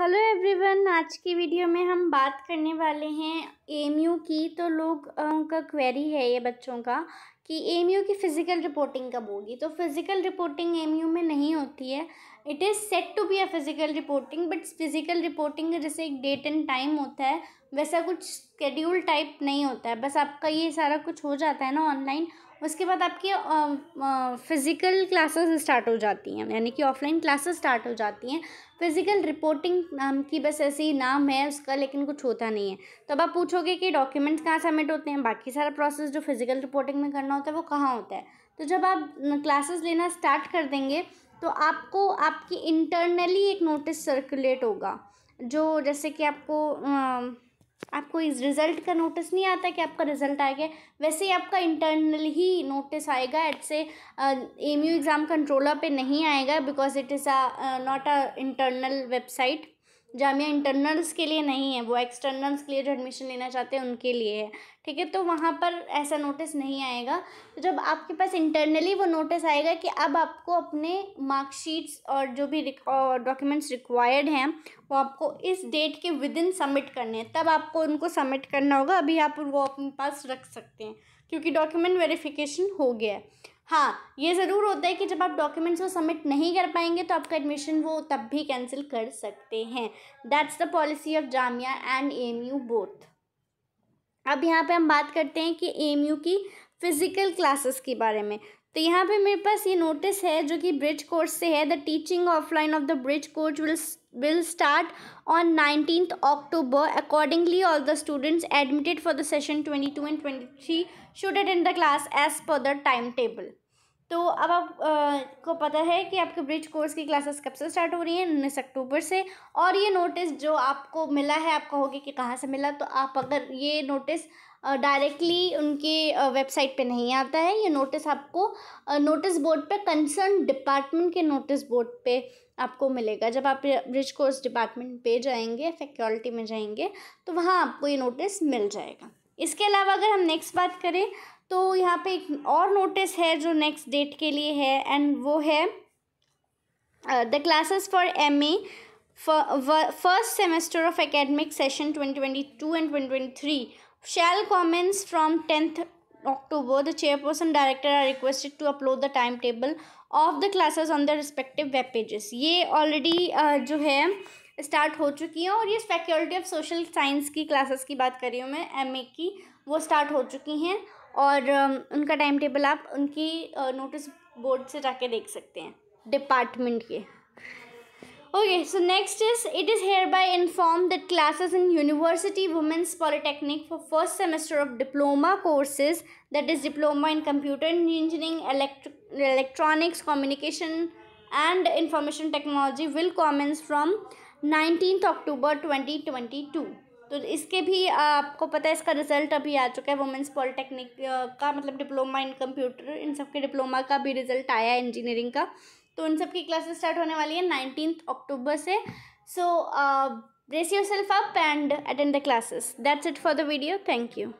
Hello everyone आज की video में हम बात करने वाले हैं एमयू की तो लोग उनका क्वेरी है ये बच्चों का कि एम यू की फ़िज़िकल रिपोर्टिंग कब होगी तो फिज़िकल रिपोर्टिंग एम यू में नहीं होती है it is set to be a physical reporting but physical reporting का जैसे एक डेट एंड टाइम होता है वैसा कुछ स्केड्यूल टाइप नहीं होता है बस आपका ये सारा कुछ हो जाता है ना ऑनलाइन उसके बाद आपकी फ़िज़िकल क्लासेस स्टार्ट हो जाती हैं यानी कि ऑफलाइन क्लासेस स्टार्ट हो जाती हैं फ़िज़िकल रिपोर्टिंग नाम की बस ऐसे ही नाम है उसका लेकिन कुछ होता नहीं है तो अब आप पूछोगे कि डॉक्यूमेंट्स कहाँ सबमिट होते हैं बाकी सारा प्रोसेस जो फ़िज़िकल रिपोर्टिंग में करना करना होता है वो कहाँ होता है तो जब आप क्लासेस लेना स्टार्ट कर देंगे तो आपको आपकी इंटरनली एक नोटिस सर्कुलेट होगा जो जैसे कि आपको आपको इस रिज़ल्ट का नोटिस नहीं आता कि आपका रिज़ल्ट आ गया वैसे ही आपका इंटरनल ही नोटिस आएगा एट से एम यू एग्ज़ाम कंट्रोलर पे नहीं आएगा because it is a not a internal website Jamia internals के लिए नहीं है वो एक्सटर्नल्स के लिए जो एडमिशन लेना चाहते हैं उनके लिए है ठीक है तो वहाँ पर ऐसा नोटिस नहीं आएगा तो जब आपके पास इंटरनली वो नोटिस आएगा कि अब आपको अपने मार्कशीट्स और जो भी डॉक्यूमेंट्स रिक्वायर्ड हैं वो आपको इस डेट के विद इन सबमिट करने हैं तब आपको उनको सबमिट करना होगा अभी आप वो अपने पास रख सकते हैं क्योंकि डॉक्यूमेंट वेरिफिकेशन हो गया है हाँ ये ज़रूर होता है कि जब आप डॉक्यूमेंट्स को सबमिट नहीं कर पाएंगे तो आपका एडमिशन वो तब भी कैंसिल कर सकते हैं that's the policy of Jamia and M U both अब यहाँ पे हम बात करते हैं कि एम यू की फ़िज़िकल क्लासेस के बारे में तो यहाँ पे मेरे पास ये नोटिस है जो कि ब्रिज कोर्स से है the teaching offline of the bridge course will will start on nineteen October accordingly all the students admitted for the session twenty two and twenty three should 23 in the class as per the time table तो अब आपको पता है कि आपके bridge course की classes कब से स्टार्ट हो रही हैं उन्नीस अक्टूबर से और ये नोटिस जो आपको मिला है आप कहोगे कि कहाँ से मिला तो आप अगर ये नोटिस डायरेक्टली उनके वेबसाइट पे नहीं आता है ये नोटिस आपको नोटिस बोर्ड पे कंसर्न डिपार्टमेंट के नोटिस बोर्ड पे आपको मिलेगा जब आप ब्रिज कोर्स डिपार्टमेंट पे जाएंगे फैकल्टी में जाएंगे तो वहाँ आपको ये नोटिस मिल जाएगा इसके अलावा अगर हम नेक्स्ट बात करें तो यहाँ पे एक और नोटिस है जो नेक्स्ट डेट के लिए है एंड वो है the classes for M A first semester of academic session twenty twenty two and twenty twenty three shall commence from 10th October, the chairperson director are requested to upload the timetable of the classes on their respective web pages. ye already uh, jo hai start हो चुकी हैं और ये faculty of social science की classes की बात कर रही हूँ मैं एमए की वो स्टार्ट हो चुकी हैं और उनका टाइम टेबल आप उनकी नोटिस बोर्ड से जाके देख सकते हैं डिपार्टमेंट के Okay, so next is it is hereby informed that classes in University Women's Polytechnic for first semester of diploma courses that is diploma in computer engineering, elect electronics, communication and information technology will commence from 19th October 2022. तो इसके भी आपको पता है इसका result अभी आ चुका है वुमेंस पॉलिटेक्निक का मतलब डिप्लोमा इन कंप्यूटर इन सब के डिप्लोमा का भी रिजल्ट आया है इंजीनियरिंग का तो उन सब की क्लासेस स्टार्ट होने वाली है नाइनटीन अक्टूबर से so race yourself up and attend the classes that's it for the video thank you